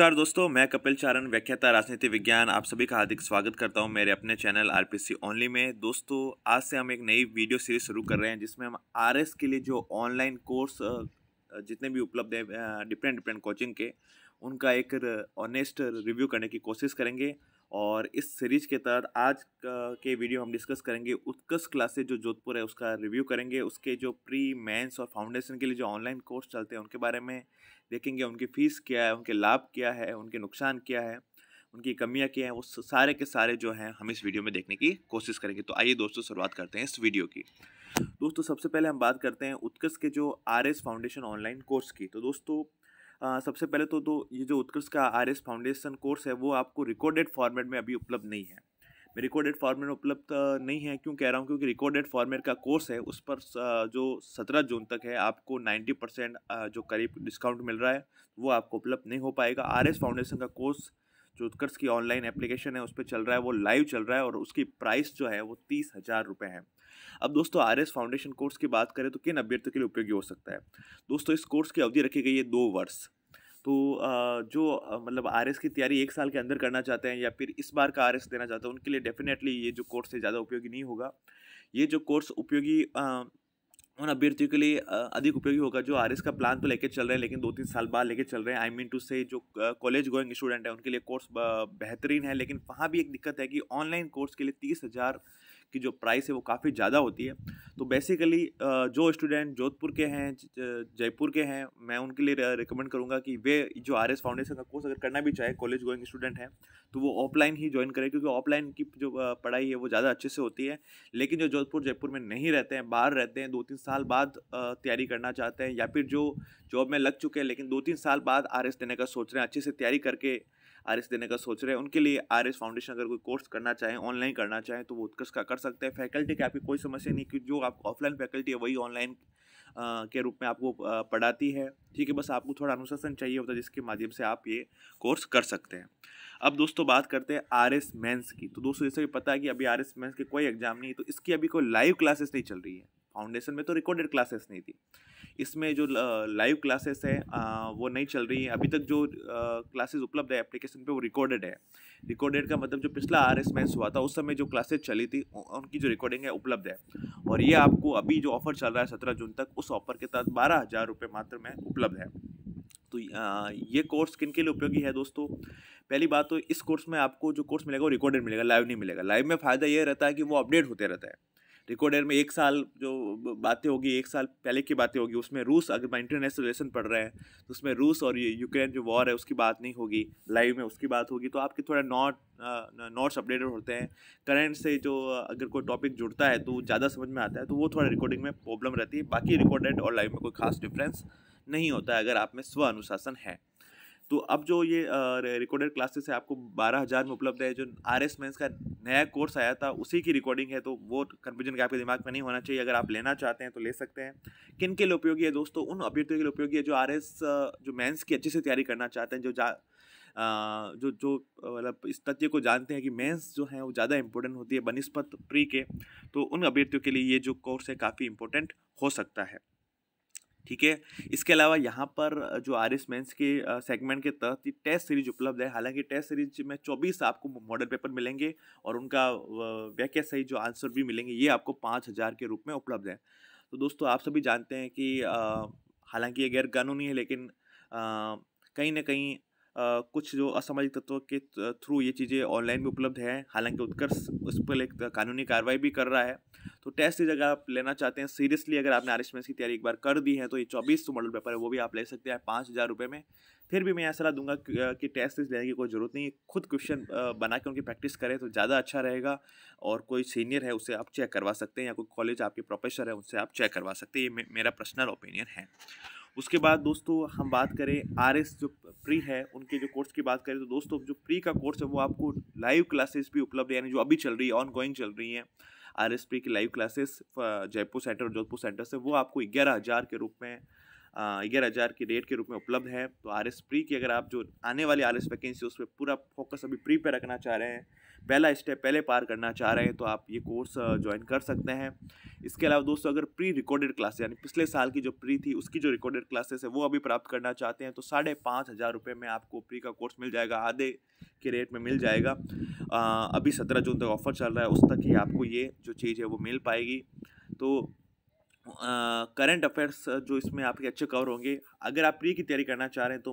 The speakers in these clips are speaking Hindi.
नमस्कार दोस्तों मैं कपिल चारण व्याख्याता राजनीति विज्ञान आप सभी का हार्दिक स्वागत करता हूं मेरे अपने चैनल आरपीसी ओनली में दोस्तों आज से हम एक नई वीडियो सीरीज शुरू कर रहे हैं जिसमें हम आरएस के लिए जो ऑनलाइन कोर्स जितने भी उपलब्ध हैं डिफरेंट डिफरेंट कोचिंग के उनका एक ऑनेस्ट रिव्यू करने की कोशिश करेंगे और इस सीरीज के तहत आज के वीडियो हम डिस्कस करेंगे उत्कर्ष क्लासेज जो जोधपुर है उसका रिव्यू करेंगे उसके जो प्री मेंस और फाउंडेशन के लिए जो ऑनलाइन कोर्स चलते हैं उनके बारे में देखेंगे उनकी फ़ीस क्या है उनके लाभ क्या है उनके नुकसान क्या है उनकी कमियाँ क्या हैं वो सारे के सारे जो हैं हम इस वीडियो में देखने की कोशिश करेंगे तो आइए दोस्तों शुरुआत करते हैं इस वीडियो की दोस्तों सबसे पहले हम बात करते हैं उत्कर्ष के जो R S foundation online course की तो दोस्तों आ, सबसे पहले तो तो ये जो उत्कृष्ट का आर एस फाउंडेशन कोर्स है वो आपको रिकॉर्डेड फॉर्मेट में अभी उपलब्ध नहीं है मैं रिकॉर्डेड फॉर्मेट में उपलब्ध नहीं है क्यों कह रहा हूँ क्योंकि रिकॉर्डेड फॉर्मेट का कोर्स है उस पर जो सत्रह जून तक है आपको नाइन्टी परसेंट जो करीब डिस्काउंट मिल रहा है वो आपको उपलब्ध नहीं हो पाएगा आर एस फाउंडेशन का कोर्स जो उत्कर्ष की ऑनलाइन एप्लीकेशन है उस पर चल रहा है वो लाइव चल रहा है और उसकी प्राइस जो है वो तीस हज़ार रुपये है अब दोस्तों आर फाउंडेशन कोर्स की बात करें तो किन अभ्यर्थियों के लिए उपयोगी हो सकता है दोस्तों इस कोर्स की अवधि रखी गई है दो वर्ष तो जो मतलब आर की तैयारी एक साल के अंदर करना चाहते हैं या फिर इस बार का आर देना चाहते हैं उनके लिए डेफिनेटली ये जो कोर्स है ज़्यादा उपयोगी नहीं होगा ये जो कोर्स उपयोगी उन अभ्यर्थियों के लिए अधिक उपयोगी होगा जो आर का प्लान तो लेके चल रहे हैं लेकिन दो तीन साल बाद लेके चल रहे हैं आई मीन टू से जो कॉलेज गोइंग स्टूडेंट हैं उनके लिए कोर्स बेहतरीन है लेकिन वहाँ भी एक दिक्कत है कि ऑनलाइन कोर्स के लिए तीस हज़ार की जो प्राइस है वो काफ़ी ज़्यादा होती है तो बेसिकली जो स्टूडेंट जोधपुर के हैं जयपुर के हैं मैं उनके लिए रिकमेंड करूँगा कि वे जो आर एस फाउंडेशन का कोर्स अगर करना भी चाहे कॉलेज गोइंग स्टूडेंट हैं तो वो ऑफलाइन ही ज्वाइन करें क्योंकि ऑफलाइन की जो पढ़ाई है वो ज़्यादा अच्छे से होती है लेकिन जो जोधपुर जयपुर में नहीं रहते हैं बाहर रहते हैं दो तीन साल बाद तैयारी करना चाहते हैं या फिर जो जॉब में लग चुके हैं लेकिन दो तीन साल बाद आर देने का सोच रहे हैं अच्छे से तैयारी करके आर देने का सोच रहे हैं उनके लिए आर फाउंडेशन अगर कोई कोर्स करना चाहें ऑनलाइन करना चाहें तो वो का कर सकते हैं फैकल्टी की आपकी कोई समस्या नहीं कि जो आप ऑफलाइन फैकल्टी है वही ऑनलाइन के रूप में आपको पढ़ाती है ठीक है बस आपको थोड़ा अनुशासन चाहिए होता है जिसके माध्यम से आप ये कोर्स कर सकते हैं अब दोस्तों बात करते हैं आर एस मेन्स की तो दोस्तों जैसे भी पता है कि अभी आर एस मेन्स के कोई एग्जाम नहीं है तो इसकी अभी कोई लाइव क्लासेस नहीं चल रही है फाउंडेशन में तो रिकॉर्डेड क्लासेस नहीं थी इसमें जो लाइव क्लासेस है वो नहीं चल रही है अभी तक जो क्लासेस उपलब्ध है एप्लीकेशन पे वो रिकॉर्डेड है रिकॉर्डेड का मतलब जो पिछला आर एस मैच हुआ था उस समय जो क्लासेस चली थी उनकी जो रिकॉर्डिंग है उपलब्ध है और ये आपको अभी जो ऑफर चल रहा है सत्रह जून तक उस ऑफर के तहत बारह हज़ार रुपये मात्र में उपलब्ध है तो ये कोर्स किन के लिए उपयोगी है दोस्तों पहली बात तो इस कोर्स में आपको जो कोर्स मिलेगा वो रिकॉर्डेड मिलेगा लाइव नहीं मिलेगा लाइव में फ़ायदा ये रहता है कि वो अपडेट होते रहता है रिकॉर्डर में एक साल जो बातें होगी एक साल पहले की बातें होगी उसमें रूस अगर मैं इंटरनेशनल रिलेशन पढ़ रहे हैं तो उसमें रूस और यूक्रेन जो वॉर है उसकी बात नहीं होगी लाइव में उसकी बात होगी तो आपके थोड़ा नॉट नोट्स अपडेटेड होते हैं करंट से जो अगर कोई टॉपिक जुड़ता है तो ज़्यादा समझ में आता है तो वो थोड़ा रिकॉर्डिंग में प्रॉब्लम रहती है बाकी रिकॉर्डेड और लाइव में कोई खास डिफरेंस नहीं होता है अगर आप में स्व अनुशासन है तो अब जो ये रिकॉर्डेड क्लासेस है आपको बारह हज़ार में उपलब्ध है जो आर एस मेन्स का नया कोर्स आया था उसी की रिकॉर्डिंग है तो वो कन्फ्यूजन का आपके दिमाग में नहीं होना चाहिए अगर आप लेना चाहते हैं तो ले सकते हैं किन के लिए उपयोगी है दोस्तों उन अभ्यर्थियों के लिए उपयोगी है जो आर एस जो मेन्स की अच्छे से तैयारी करना चाहते हैं जो जा जो जो मतलब इस तथ्य को जानते हैं कि मेंस जो है वो ज़्यादा इंपॉर्टेंट होती है बनस्पत प्री के तो उन अभ्यर्थियों के लिए ये जो कोर्स है काफ़ी इंपॉर्टेंट हो सकता है ठीक है इसके अलावा यहाँ पर जो आर एस मेन्स के सेगमेंट के तहत टेस्ट सीरीज उपलब्ध है हालांकि टेस्ट सीरीज में 24 आपको मॉडल पेपर मिलेंगे और उनका व्याख्या सही जो आंसर भी मिलेंगे ये आपको पाँच हज़ार के रूप में उपलब्ध है तो दोस्तों आप सभी जानते हैं कि हालांकि ये गैर कानूनी है लेकिन कहीं ना कहीं कुछ जो असामाजिक तत्वों के थ्रू ये चीज़ें ऑनलाइन भी उपलब्ध हैं हालांकि उत्कर्ष उस पर एक कानूनी कार्रवाई भी कर रहा है तो टेस्ट अगर आप लेना चाहते हैं सीरियसली अगर आपने आर की तैयारी एक बार कर दी है तो ये चौबीस सौ मॉडल पेपर है वो भी आप ले सकते हैं पाँच हज़ार रुपये में फिर भी मैं यहाँ सलाह दूंगा कि टेस्ट लेने की कोई ज़रूरत नहीं है खुद क्वेश्चन बना के उनकी प्रैक्टिस करें तो ज़्यादा अच्छा रहेगा और कोई सीनियर है उसे आप चेक करवा सकते हैं या कोई कॉलेज आपके प्रोफेसर है उनसे आप चेक करवा सकते हैं ये मेरा पर्सनल ओपिनियन है उसके बाद दोस्तों हम बात करें आर जो प्री है उनके जो कोर्स की बात करें तो दोस्तों जो प्री का कोर्स है वो आपको लाइव क्लासेस भी उपलब्ध यानी जो अभी चल रही है ऑन गोइंग चल रही है आर एस पी की लाइव क्लासेस जयपुर सेंटर और जोधपुर सेंटर से वो आपको ग्यारह हज़ार के रूप में ग्यारह हज़ार के रेट के रूप में उपलब्ध है तो आर एस प्री की अगर आप जो आने वाली आर एस वैकेंसी उस पर पूरा फोकस अभी प्री पे रखना चाह रहे हैं पहला स्टेप पहले पार करना चाह रहे हैं तो आप ये कोर्स ज्वाइन कर सकते हैं इसके अलावा दोस्तों अगर प्री रिकॉर्डेड क्लास यानी पिछले साल की जो प्री थी उसकी जो रिकॉर्डेड क्लासेस है वो अभी प्राप्त करना चाहते हैं तो साढ़े पाँच हज़ार रुपये में आपको प्री का कोर्स मिल जाएगा आधे के रेट में मिल जाएगा आ, अभी सत्रह जून तक ऑफर चल रहा है उस तक ही आपको ये जो चीज़ है वो मिल पाएगी तो करंट अफेयर्स जो इसमें आपके अच्छे कवर होंगे अगर आप प्री की तैयारी करना चाह रहे हैं तो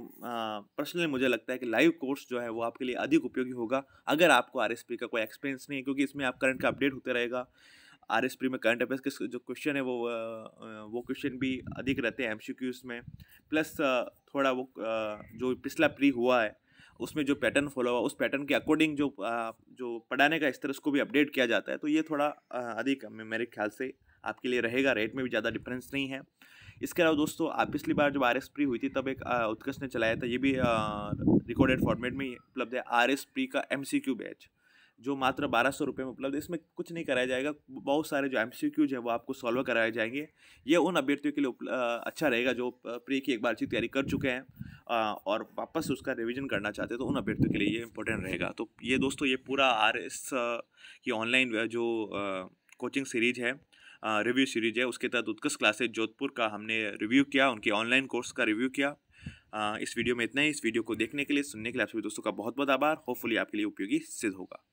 पर्सनली मुझे लगता है कि लाइव कोर्स जो है वो आपके लिए अधिक उपयोगी होगा अगर आपको आर का कोई एक्सपीरियंस नहीं है क्योंकि इसमें आप करंट का अपडेट होते रहेगा आर एस पी में करंट अफेयर्स के जो क्वेश्चन है वो वो क्वेश्चन भी अधिक रहते हैं एम में प्लस थोड़ा वो जो पिछला प्री हुआ है उसमें जो पैटर्न फॉलो हुआ उस पैटर्न के अकॉर्डिंग जो जो पढ़ाने का स्तर उसको भी अपडेट किया जाता है तो ये थोड़ा अधिक मेरे ख्याल से आपके लिए रहेगा रेट में भी ज़्यादा डिफरेंस नहीं है इसके अलावा दोस्तों आप पिछली बार जब आर एस प्री हुई थी तब एक उत्कर्ष ने चलाया था ये भी रिकॉर्डेड फॉर्मेट में उपलब्ध है आर एस प्री का एम सी क्यू बैच जो मात्र बारह सौ रुपये में उपलब्ध इसमें कुछ नहीं कराया जाएगा बहुत सारे जो एम सी क्यूज हैं वो आपको सॉल्व कराए जाएंगे ये उन अभ्यर्थियों के लिए अच्छा रहेगा जो प्री की एक बार अच्छी तैयारी कर चुके हैं और वापस उसका रिविजन करना चाहते हैं तो उन अभ्यर्थियों के लिए ये इंपॉर्टेंट रहेगा तो ये दोस्तों ये पूरा आर एस की ऑनलाइन जो कोचिंग सीरीज है रिव्यू सीरीज है उसके तहत उत्कृष्ट क्लासेज जोधपुर का हमने रिव्यू किया उनके ऑनलाइन कोर्स का रिव्यू किया इस वीडियो में इतना ही इस वीडियो को देखने के लिए सुनने के लिए आप सभी दोस्तों का बहुत बहुत आभार होपफुली आपके लिए उपयोगी सिद्ध होगा